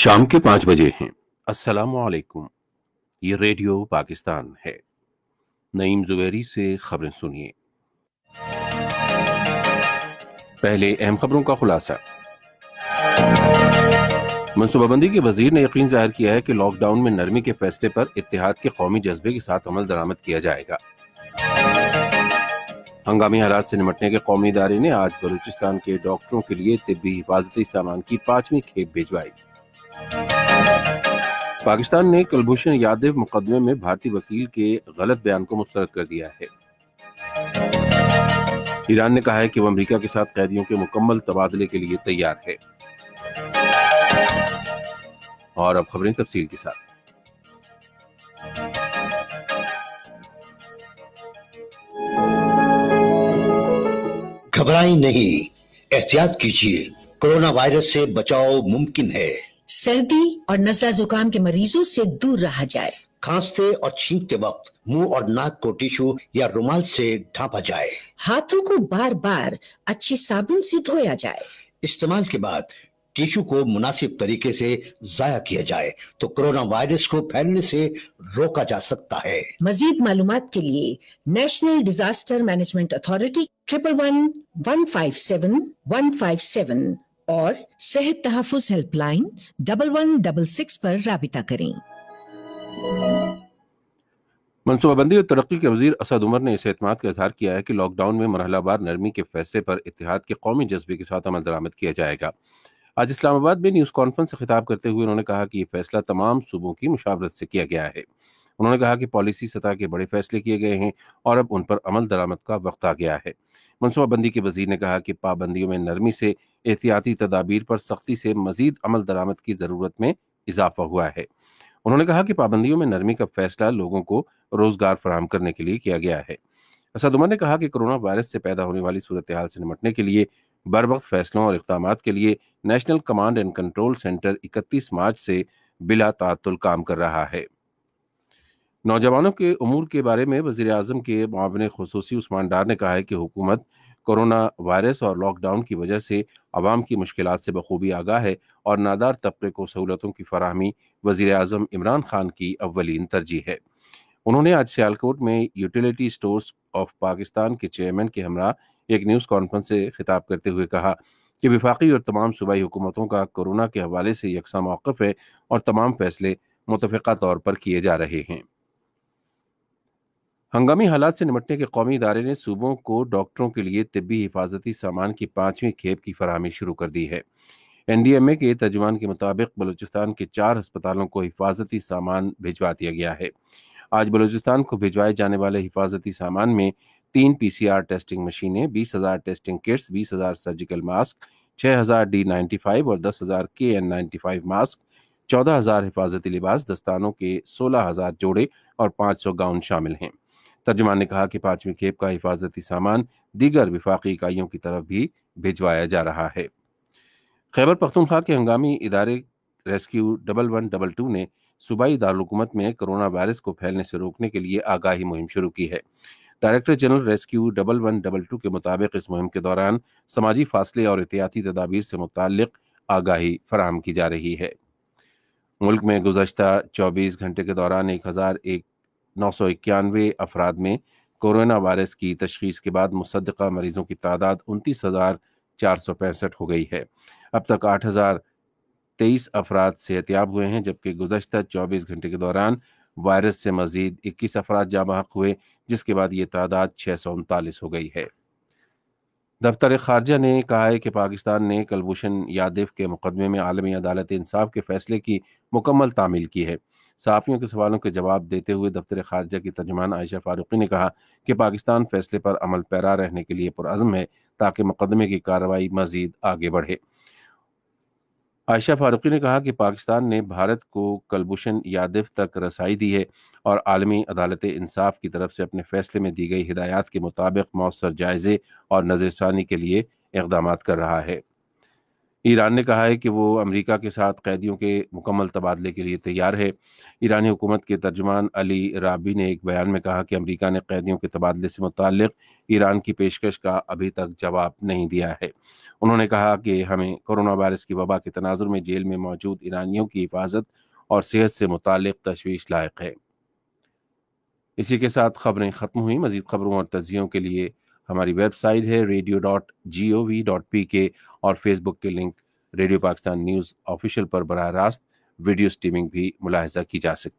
शाम के पांच बजे हैं अस्सलाम वालेकुम ये रेडियो पाकिस्तान है नईम जुबैरी से खबरें सुनिए पहले अहम खबरों का खुलासा मनसूबाबंदी के वजीर ने यकीन जाहिर किया है कि लॉकडाउन में नरमी के फैसले पर इतिहाद के कौमी जज्बे के साथ अमल दरामद किया जाएगा हंगामी हालात से निमटने के कौमी इदारे ने आज बलूचिस्तान के डॉक्टरों के लिए तिबी हिफाजती सामान की पांचवी खेप भिजवाई पाकिस्तान ने कुलभूषण यादव मुकदमे में भारतीय वकील के गलत बयान को मुस्तरद कर दिया है ईरान ने कहा है कि वह अमरीका के साथ कैदियों के मुकम्मल तबादले के लिए तैयार है और अब खबरें तफसील के साथ घबराई नहीं एहतियात कीजिए कोरोना वायरस से बचाव मुमकिन है सर्दी और नजला जुकाम के मरीजों से दूर रहा जाए खांसते और छींकते वक्त मुंह और नाक को टिश्यू या रुमाल से ढांपा जाए हाथों को बार बार अच्छे साबुन से धोया जाए इस्तेमाल के बाद टिश्यू को मुनासिब तरीके से जाया किया जाए तो कोरोना वायरस को फैलने से रोका जा सकता है मजीद मालूम के लिए national disaster management authority triple one one five seven one five seven और सेहत तहफुज helpline double one double six पर रबता करें मनसूबाबंदी और तरक्की के वजीर असद उमर ने इस अतमाद का इजहार किया है कि लॉकडाउन में बार नरमी के फैसले पर इतिहाद के कौमी जज्बे के साथ अमल दरामद किया जाएगा आज इस्लामाबाद में न्यूज़ कॉन्फ्रेंस से खिताब करते हुए उन्होंने कहा कि यह फैसला तमाम सूबों की मुशावरत से किया गया है उन्होंने कहा कि पॉलिसी सतह के बड़े फैसले किए गए हैं और अब उन पर अमल दरामद का वक्त आ गया है मनसूबाबंदी के वजीर ने कहा कि पाबंदियों में नरमी से एहतियाती तदाबीर पर सख्ती से मजीद अमल दरामद की ज़रूरत में इजाफा हुआ है उन्होंने कहा कि पाबंदियों में नरमी का फैसला लोगों को रोजगार फराम करने के लिए किया गया है असद उमर ने कहा कि कोरोना वायरस से पैदा होने वाली सूरत हाल से निपटने के लिए बर वक्त फैसलों और इकदाम के लिए national command and control centre इकतीस मार्च से बिला तातुल काम कर रहा है नौजवानों के अमूर के बारे में वजीर अजम के मावन खसूसी उस्मान डार ने कहा है कि हुकूमत कोरोना वायरस और लॉकडाउन की वजह से आवाम की मुश्किल से बखूबी आगाह है और नादार तबके को सहूलतों की फरहमी वजीर अजम इमरान खान की अवलिन तरजीह है उन्होंने आज सियालकोट में यूटिलिटी स्टोर्स ऑफ पाकिस्तान के चेयरमैन के हमरा एक न्यूज़ कॉन्फ्रेंस से खिताब करते हुए कहा कि विफाक़ी और तमाम सूबाई हुकूमतों का कोरोना के हवाले से यकसा मौक़ है और तमाम फैसले मुतफ़ा तौर पर किए जा रहे हैं हंगामी हालात से निपटने के कौमी इदारे ने सूबों को डॉक्टरों के लिए तबी हिफाजती सामान की पांचवीं खेप की फरहमी शुरू कर दी है एनडीएमए के तर्जुमान के मुताबिक बलूचिस्तान के चार अस्पतालों को हिफाजती सामान भिजवा दिया गया है आज बलूचिस्तान को भिजवाए जाने वाले हिफाजती सामान में तीन पीसीआर टेस्टिंग मशीनें बीस हज़ार टेस्टिंग किट्स बीस हज़ार सर्जिकल मास्क छः हज़ार डी नाइन्टी फाइव और दस हज़ार के एन नाइन्टी फाइव मास्क चौदह हज़ार हिफाजती लिबास दस्तानों के सोलह हज़ार जोड़े और पाँच सौ गाउन शामिल हैं तर्जुमान ने कहा कि पांचवी खेप का हिफाजती सामान दीगर विफाकी इकाइयों की तरफ भी भिजवाया जा रहा है खैबर पख्तूनख्वा के हंगामी इदारे rescue double one double two ने सूबाई दारकूमत में कोरोना वायरस को फैलने से रोकने के लिए आगाही मुहिम शुरू की है director general rescue double one double two के मुताबिक इस मुहिम के दौरान समाजी फासले और एहतियाती तदाबीर से मुतल आगाही फराम की जा रही है मुल्क में गुजशत चौबीस घंटे के दौरान एक हज़ार एक नौ सौ इक्यानवे अफराद में कोरोना वायरस की तशखीस के बाद मुसदा मरीजों की तादाद उनतीस हज़ार चार सौ पैंसठ हो गई है अब तक आठ हज़ार तेईस अफराद सेहतियाब हुए हैं जबकि गुजशत चौबीस घंटे के दौरान वायरस से मजीद इक्कीस अफराद जाँ बहक हुए जिसके बाद ये तादाद छः सौ उनतालीस हो गई है दफ्तर खारजा ने कहा है कि पाकिस्तान ने कलभूषण यादव के मुकदमे में आलमी अदालत इंसाफ के फैसले की मुकम्मल तामील की है सहाफ़ियों के सवालों के जवाब देते हुए दफ्तर खारजा की तर्जमान आयशा फारूकी ने कहा कि पाकिस्तान फैसले पर अमल पैरा रहने के लिए पुरज़म है ताकि मुकदमे की कार्रवाई मजीद आगे बढ़े आयशा फारूकी ने कहा कि पाकिस्तान ने भारत को कलभूषण यादव तक रसाई दी है और आलमी अदालत इंसाफ की तरफ से अपने फैसले में दी गई हिदायत के मुताबिक मौसर जायजे और नज़रसानी के लिए इकदाम कर रहा है ईरान ने कहा है कि वो अमेरिका के साथ कैदियों के मुकम्मल तबादले के लिए तैयार है ईरानी हुकूमत के तर्जमान अली राबी ने एक बयान में कहा कि अमेरिका ने कैदियों के तबादले से मुतल ईरान की पेशकश का अभी तक जवाब नहीं दिया है उन्होंने कहा कि हमें कोरोना वायरस की वबा के तनाजुर में जेल में मौजूद ईरानियों की हिफाजत और सेहत से मुतल तशवीश लायक है इसी के साथ खबरें ख़त्म हुई मजीद खबरों और तजियों के लिए हमारी वेबसाइट है radio dot G O V dot P K और फेसबुक के link radio Pakistan news official पर बरह रास्त वीडियो स्ट्रीमिंग भी मुलाहजा की जा सकती